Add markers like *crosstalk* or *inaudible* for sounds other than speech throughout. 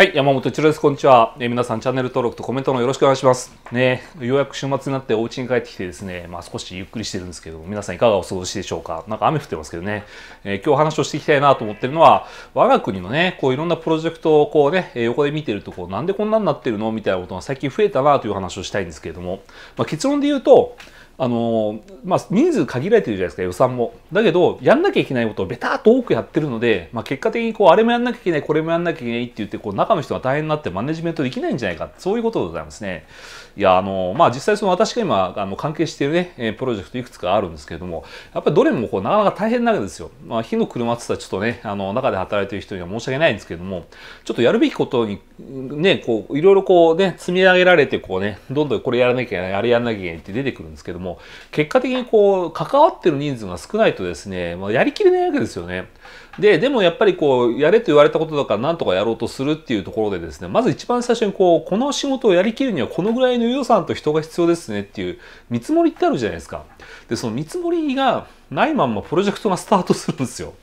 はい、山本一郎です。こんにちは。え皆さん、チャンネル登録とコメントのよろしくお願いします。ね、ようやく週末になってお家に帰ってきてですね、まあ少しゆっくりしてるんですけど、皆さんいかがお過ごしでしょうか。なんか雨降ってますけどね、えー、今日話をしていきたいなと思ってるのは、我が国のね、こういろんなプロジェクトをこうね、横で見てるとこう、なんでこんなになってるのみたいなことが最近増えたなという話をしたいんですけれども、まあ、結論で言うと、あのまあ、人数限られてるじゃないですか予算もだけどやんなきゃいけないことをベターっと多くやってるので、まあ、結果的にこうあれもやんなきゃいけないこれもやんなきゃいけないって言ってこう中の人が大変になってマネジメントできないんじゃないかそういうことでございますねいやあのまあ実際その私が今あの関係しているねプロジェクトいくつかあるんですけれどもやっぱりどれもこうなかなか大変なわけですよ、まあ、火の車って言ったらちょっとねあの中で働いてる人には申し訳ないんですけれどもちょっとやるべきことにねこういろいろこうね積み上げられてこうねどんどんこれやらなきゃいけないあれやらなきゃいけないって出てくるんですけどもも、結果的にこう、関わってる人数が少ないとですね、まあ、やりきれないわけですよね。で、でもやっぱりこう、やれと言われたことだからなんとかやろうとするっていうところでですね、まず一番最初にこう、この仕事をやりきるにはこのぐらいの予算と人が必要ですねっていう見積もりってあるじゃないですか。で、その見積もりがないまんまプロジェクトがスタートするんですよ。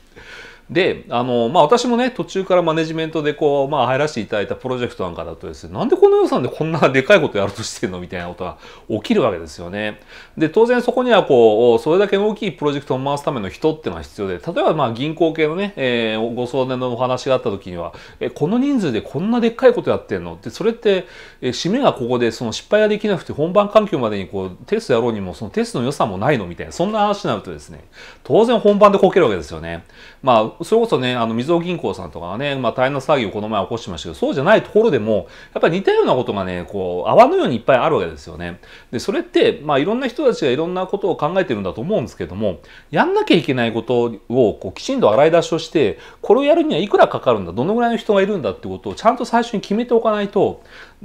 で、あの、まあ、私もね、途中からマネジメントでこう、まあ、入らせていただいたプロジェクトなんかだとですね、なんでこの予算でこんな *laughs* でかいことやろうとしてるのみたいなことが起きるわけですよね。で、当然そこにはこう、それだけ大きいプロジェクトを回すための人っていうのが必要で、例えばまあ、銀行系のね、えー、ご相談のお話があった時には、え、この人数でこんなでっかいことやってんのって、それって、え、締めがここでその失敗ができなくて本番環境までにこう、テストやろうにも、そのテストの予算もないのみたいな、そんな話になるとですね、当然本番でこけるわけですよね。まあそれこそね、あの、みず銀行さんとかがね、まあ、大変な騒ぎをこの前起こしてましたけど、そうじゃないところでも、やっぱり似たようなことがね、こう、泡のようにいっぱいあるわけですよね。で、それって、まあ、いろんな人たちがいろんなことを考えてるんだと思うんですけども、やんなきゃいけないことを、こう、きちんと洗い出しをして、これをやるにはいくらかかるんだ、どのぐらいの人がいるんだってことを、ちゃんと最初に決めておかないと、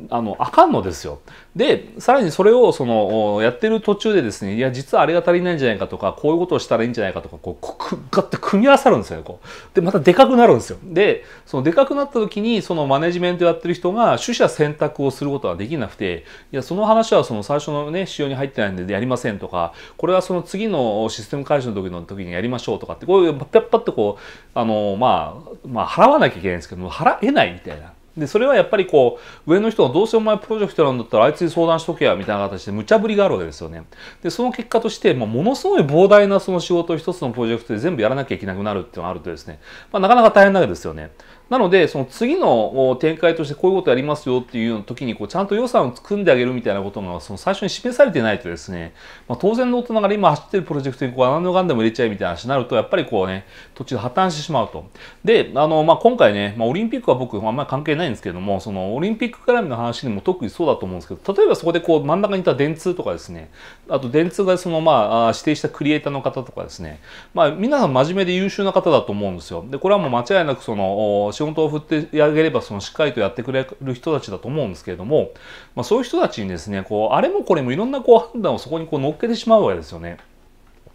あの、あかんのですよ。で、さらにそれを、その、やってる途中でですね、いや、実はあれが足りないんじゃないかとか、こういうことをしたらいいんじゃないかとか、こう、ガッて組み合わさるんですよね、こう。で、またでかくなるんですよ。で、そのでかくなった時に、そのマネジメントやってる人が、取捨選択をすることはできなくて、いや、その話はその最初のね、仕様に入ってないんでやりませんとか、これはその次のシステム開始の時の時にやりましょうとかって、こういう、パッパッパッこう、あの、まあ、まあ、払わなきゃいけないんですけども、払えないみたいな。でそれはやっぱりこう上の人がどうせお前プロジェクトなんだったらあいつに相談しとけやみたいな形で無茶ぶりがあるわけですよね。でその結果として、まあ、ものすごい膨大なその仕事を一つのプロジェクトで全部やらなきゃいけなくなるっていうのがあるとですね、まあ、なかなか大変なわけですよね。なので、その次の展開としてこういうことやりますよっていう時にこうちゃんと予算を組んであげるみたいなことがその最初に示されてないとですね、まあ、当然の大人が今走ってるプロジェクトにこう何のガンでも入れちゃえみたいな話になると、やっぱりこうね、途中で破綻してしまうと。で、あの、まあ、今回ね、まあ、オリンピックは僕あんまり関係ないんですけども、そのオリンピック絡みの話にも特にそうだと思うんですけど、例えばそこでこう真ん中にいた電通とかですね、あと電通がそのまあ指定したクリエイターの方とかですね、まあ皆さん真面目で優秀な方だと思うんですよ。で、これはもう間違いなくその仕仕事を振ってあげればそのしっかりとやってくれる人たちだと思うんですけれども、まあ、そういう人たちにですねこうあれもこれもいろんなこう判断をそこにこう乗っけてしまうわけですよね。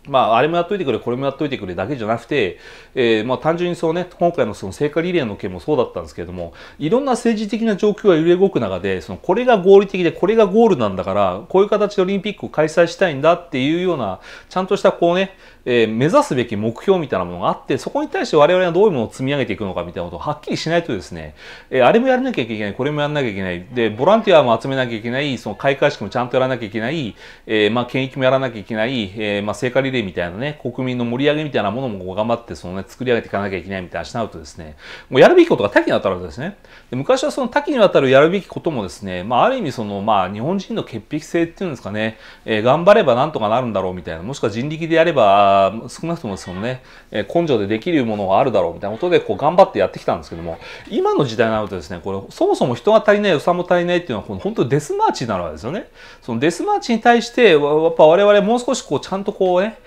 まあ、あれもやっといてくれ、これもやっといてくれだけじゃなくて、えー、まあ、単純にそうね、今回のその聖火リレーの件もそうだったんですけれども、いろんな政治的な状況が揺れ動く中で、そのこれが合理的で、これがゴールなんだから、こういう形でオリンピックを開催したいんだっていうような、ちゃんとしたこうね、えー、目指すべき目標みたいなものがあって、そこに対して我々はどういうものを積み上げていくのかみたいなことをはっきりしないとですね、えー、あれもやらなきゃいけない、これもやらなきゃいけない、で、ボランティアも集めなきゃいけない、その開会式もちゃんとやらなきゃいけない、えまあ、検疫もやらなきゃいけない、えまあ、聖火リレーみたいなね、国民の盛り上げみたいなものも頑張ってその、ね、作り上げていかなきゃいけないみたいな話になるとですね、もうやるべきことが多岐にわたるわけですね。で昔はその多岐にわたるやるべきこともですね、まあ、ある意味その、まあ、日本人の潔癖性っていうんですかね、えー、頑張ればなんとかなるんだろうみたいな、もしくは人力でやれば少なくともそのね、えー、根性でできるものがあるだろうみたいなことでこう頑張ってやってきたんですけども、今の時代になるとですね、これそもそも人が足りない、予算も足りないっていうのは、本当にデスマーチになるわけですよね。そのデスマーチに対して、やっぱ我々もう少しこうちゃんとこうね、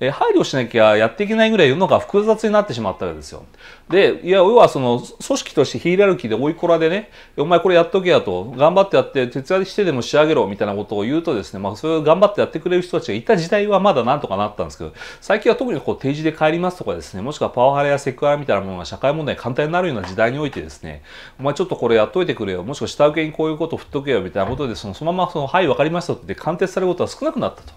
え配慮しなきゃやっていけないぐらい世の中が複雑になってしまったわけですよ。で、いや、要はその、組織としてヒーラルキーで追いこらでね、お前これやっとけやと、頑張ってやって、徹夜してでも仕上げろ、みたいなことを言うとですね、まあ、それを頑張ってやってくれる人たちがいた時代はまだなんとかなったんですけど、最近は特にこう、定時で帰りますとかですね、もしくはパワハラやセクハラみたいなものが社会問題に簡単になるような時代においてですね、お前ちょっとこれやっといてくれよ、もしくは下請けにこういうことを振っとけよ、みたいなことで、その、そのままその、はい、わかりましたって鑑定されることは少なくなったと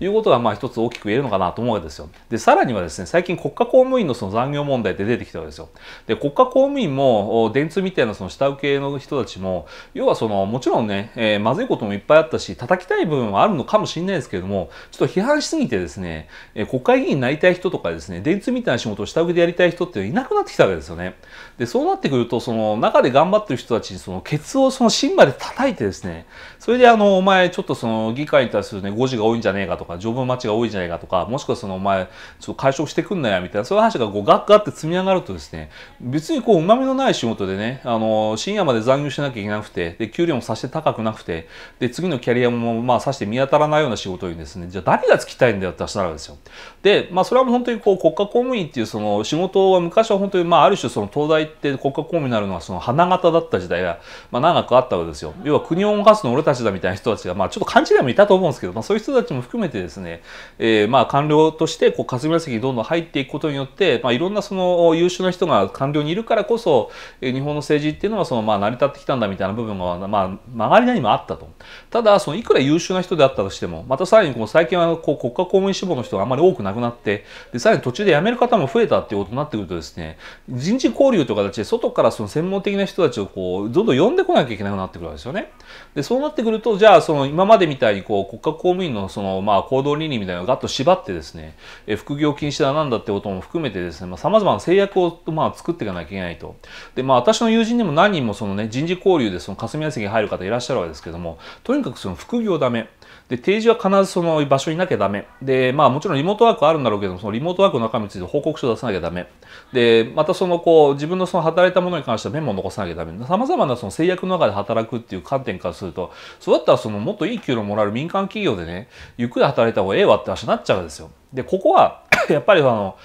いうことが、まあ一つ大きく言えるのかなと思うわけですよ。でさらにはですね最近国家公務員のその残業問題って出てきたわけですよ。で国家公務員も電通みたいなその下請けの人たちも要はそのもちろんね、えー、まずいこともいっぱいあったし叩きたい部分はあるのかもしれないですけれどもちょっと批判しすぎてですね、え国会議員になりたい人とかですね電通みたいな仕事を下請けでやりたい人っていなくなってきたわけですよね。でそうなってくるとその中で頑張ってる人たちにそのケツをその芯まで叩いてですねそれであのお前ちょっとその議会に対するね誤字が多いんじゃねえかとか条文待ちが多いんじゃないかとかもしくはとそのお前ちょっと解消してくんなよみたいなそういう話がこうガッガッて積み上がるとですね別にこううまみのない仕事でねあの深夜まで残業しなきゃいけなくてで給料もさして高くなくてで次のキャリアもまあさして見当たらないような仕事にですねじゃあ誰がつきたいんだよって話になるんですよ。でまあそれはもう本当にこう国家公務員っていうその仕事は昔は本当にまあある種その東大って国家公務員になるのはその花形だった時代がまあ長くあったわけですよ。要は国を動かすの俺たちだみたいな人たちがまあちょっと勘違いもいたと思うんですけど、まあ、そういう人たちも含めてですね、えまあ官僚としてこう霞が関にどんどん入っていくことによって、まあ、いろんなその優秀な人が官僚にいるからこそ日本の政治っていうのはそのまあ成り立ってきたんだみたいな部分が、まあ、曲がりなりもあったとただそのいくら優秀な人であったとしてもまたさらにこう最近はこう国家公務員志望の人があんまり多くなくなってでさらに途中で辞める方も増えたっていうことになってくるとですね人事交流という形で外からその専門的な人たちをこうどんどん呼んでこなきゃいけなくなってくるわけですよね。でそうなってくるとじゃあその今までみたいにこう国家公務員のそのまあ行動倫理みたいなのをガッと縛ってですねですね、副業禁止だなんだってことも含めてですね、まあ、様々な制約を、まあ、作っていかなきゃいけないと。で、まあ、私の友人にも何人もそのね、人事交流でその霞が関に入る方いらっしゃるわけですけども、とにかくその副業ダメ。で、定時は必ずその場所になきゃダメ。で、まあ、もちろんリモートワークあるんだろうけども、そのリモートワークの中身について報告書を出さなきゃダメ。で、またその、こう、自分のその働いたものに関してはメモを残さなきゃダメ。様々なその制約の中で働くっていう観点からすると、そうだったらそのもっといい給料もらえる民間企業でね、ゆっくり働いた方がええわって話になっちゃうんですよ。でここは *laughs* やっぱりその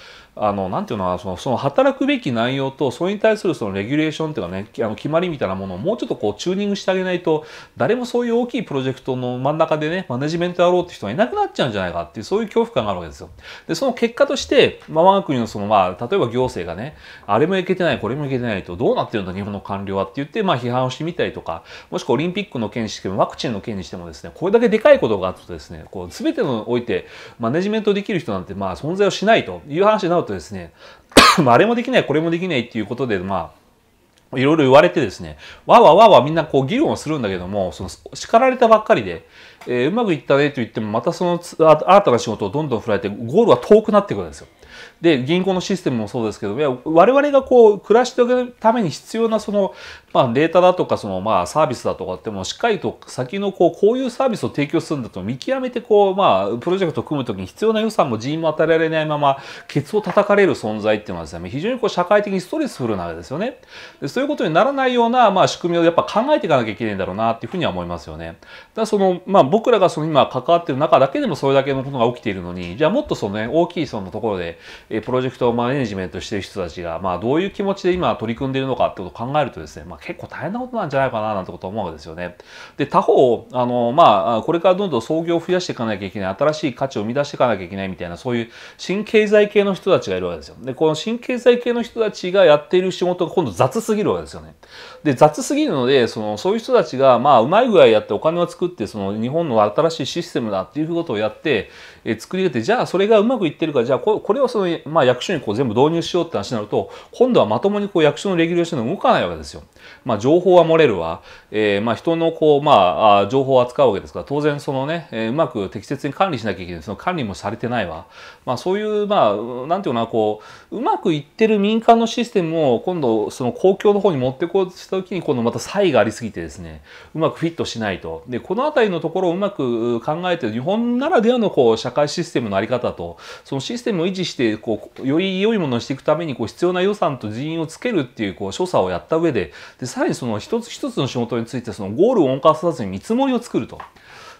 あの、なんていうのは、その、その働くべき内容と、それに対するそのレギュレーションっていうかね、あの決まりみたいなものをもうちょっとこうチューニングしてあげないと、誰もそういう大きいプロジェクトの真ん中でね、マネジメントやろうって人がいなくなっちゃうんじゃないかっていう、そういう恐怖感があるわけですよ。で、その結果として、まあ、我が国のその、まあ、例えば行政がね、あれもいけてない、これもいけてないと、どうなってるんだ、日本の官僚はって言って、まあ、批判をしてみたりとか、もしくはオリンピックの件にしても、ワクチンの件にしてもですね、これだけでかいことがあたとですね、こう、すべてのおいて、マネジメントできる人なんて、まあ、存在をしないという話になると、とですね、*coughs* あれもできない、これもできないっていうことで、まあ、いろいろ言われてですね、わわわわみんなこう議論をするんだけども、その叱られたばっかりで、えー、うまくいったねと言っても、またその新たな仕事をどんどん振られて、ゴールは遠くなっていくんですよ。で、銀行のシステムもそうですけど、いや我々がこう、暮らしていくために必要なその、まあ、データだとか、その、まあ、サービスだとかっても、しっかりと先のこう、こういうサービスを提供するんだと見極めて、こう、まあ、プロジェクトを組むときに必要な予算も人員も与えられないまま、ケツを叩かれる存在っていうのはですね、非常にこう、社会的にストレスフルなわけですよね。でそういうことにならないような、まあ、仕組みをやっぱ考えていかなきゃいけないんだろうな、っていうふうには思いますよね。だその、まあ、僕らがその今関わってる中だけでもそれだけのことが起きているのに、じゃあもっとそのね、大きいそのところで、プロジェクトをマネジメントしてる人たちが、まあ、どういう気持ちで今取り組んでいるのかってことを考えるとですね、まあ、結構大変なことなんじゃないかななんてことを思うわけですよね。で、他方、あの、まあ、これからどんどん創業を増やしていかなきゃいけない、新しい価値を生み出していかなきゃいけないみたいな、そういう新経済系の人たちがいるわけですよ。で、この新経済系の人たちがやっている仕事が今度雑すぎるわけですよね。で、雑すぎるので、その、そういう人たちが、まあ、うまい具合やってお金を作って、その、日本の新しいシステムだっていうことをやって、え作り上げて、じゃあそれがうまくいってるか、じゃあこれをその、まあ、役所にこう全部導入しようって話になると、今度はまともにこう役所のレギュレーションが動かないわけですよ。まあ、情報は漏れるわ。えー、まあ、人のこう、まあ、情報を扱うわけですから、当然そのね、えー、うまく適切に管理しなきゃいけない。その管理もされてないわ。まあ、そういう、まあ、なんていうかな、こう、うまくいってる民間のシステムを今度、その公共の方に持ってこうとしたときに、今度また差異がありすぎてですね、うまくフィットしないと。で、このあたりのところをうまく考えて、日本ならではのこう、社会システムのあり方と、そのシステムを維持して、してこうより良いものにしていくためにこう必要な予算と人員をつけるっていうこう所作をやった上ででさらにその一つ一つの仕事についてそのゴールを温化さずに見積もりを作ると。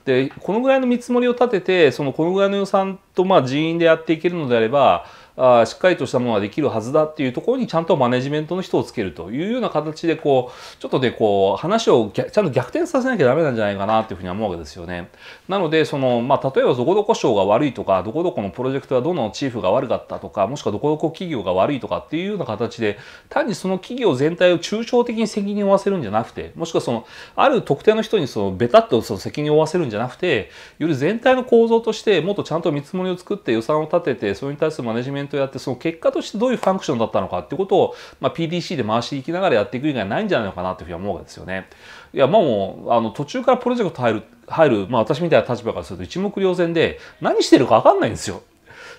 でこのぐらいの見積もりを立ててそのこのぐらいの予算とまあ人員でやっていけるのであればあしっかりとしたものができるはずだっていうところにちゃんとマネジメントの人をつけるというような形でこうちょっとねこう話をちゃんと逆転させなきゃダメなんじゃないかなというふうに思うわけですよね。なのでその、まあ、例えばどこどこ賞が悪いとかどこどこのプロジェクトはどのチーフが悪かったとかもしくはどこどこ企業が悪いとかっていうような形で単にその企業全体を抽象的に責任を負わせるんじゃなくてもしくはそのある特定の人にそのベタっとその責任を負わせるんじゃなくてより全体の構造としてもっとちゃんと見積もりを作って予算を立ててそれに対するマネジメントトをやってその結果としてどういうファンクションだったのかってことを、まあ、PDC で回していきながらやっていく以外ないんじゃないのかなというふうに思うわけですよね。いやまあもうあの途中からプロジェクト入る入る、まあ、私みたいな立場からすると一目瞭然で何してるか分かんないんですよ。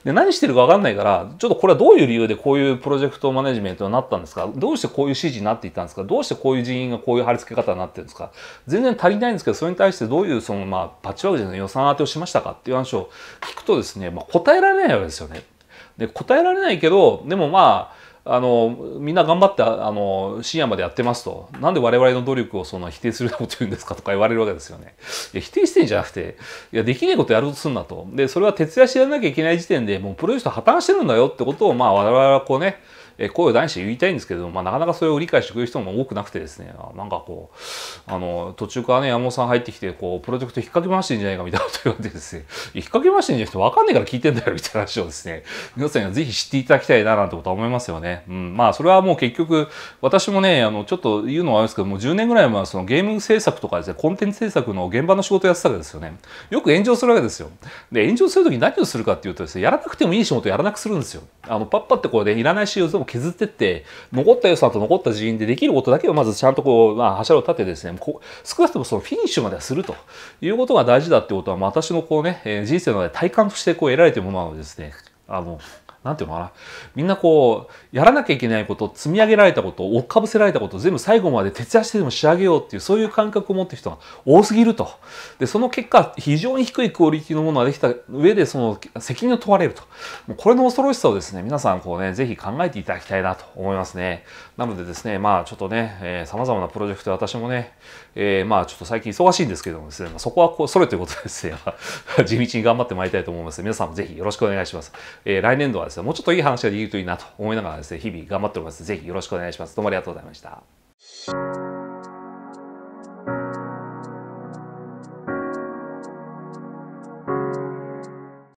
で何してるか分かんないからちょっとこれはどういう理由でこういうプロジェクトマネジメントになったんですかどうしてこういう指示になっていったんですかどうしてこういう人員がこういう貼り付け方になってるんですか全然足りないんですけどそれに対してどういうその、まあ、パッチワークなの予算当てをしましたかっていう話を聞くとですね、まあ、答えられないわけですよね。で答えられないけどでもまああのみんな頑張ってあの深夜までやってますとなんで我々の努力をその否定するようなこと言うんですかとか言われるわけですよね。いや否定してんじゃなくていやできないことやるとすんなとでそれは徹夜してやらなきゃいけない時点でもうプロジェクト破綻してるんだよってことをまあ我々はこうねえ声を大にして言いたいんですけど、まあ、なかなかそれを理解してくれる人も多くなくてですねなんかこうあの途中からね山本さん入ってきてこうプロジェクト引っ掛け回してんじゃないかみたいなこと言われてですね引っ掛け回してんじゃなくて分かんないから聞いてんだよみたいな話をですね皆さんにはぜひ知っていただきたいななんてことは思いますよね。うん、まあそれはもう結局私もねあのちょっと言うのはあれですけどもう10年ぐらい前はそのゲーム制作とかですねコンテンツ制作の現場の仕事をやってたわけですよね。よく炎上するわけですよ。で炎上する時何をするかっていうとですねやらなくてもいい仕事やらなくするんですよ。あのパッパってこうでいらない仕様削ってって、残った予算と残った人員でできることだけをまずちゃんとこう、まあ、柱を立ててですね、こ少なくともそのフィニッシュまではするということが大事だってことは、私のこうね、人生の中で体感としてこう得られているものなのでですね、あの、なんていうのかな。みんなこう、やらなきゃいけないこと、積み上げられたこと、追っかぶせられたこと、全部最後まで徹夜してでも仕上げようっていう、そういう感覚を持ってる人が多すぎると。で、その結果、非常に低いクオリティのものができた上で、その責任を問われると。もうこれの恐ろしさをですね、皆さんこうね、ぜひ考えていただきたいなと思いますね。なのでですね、まあちょっとね、えー、様々なプロジェクト私もね、えー、まあちょっと最近忙しいんですけどもですね、まあ、そこはこう、それということですね、*laughs* 地道に頑張ってまいりたいと思います。皆さんもぜひよろしくお願いします。えー、来年度はですね、もうちょっといい話ができるといいなと思いながらですね、日々頑張っております。ぜひよろしくお願いします。どうもありがとうございました。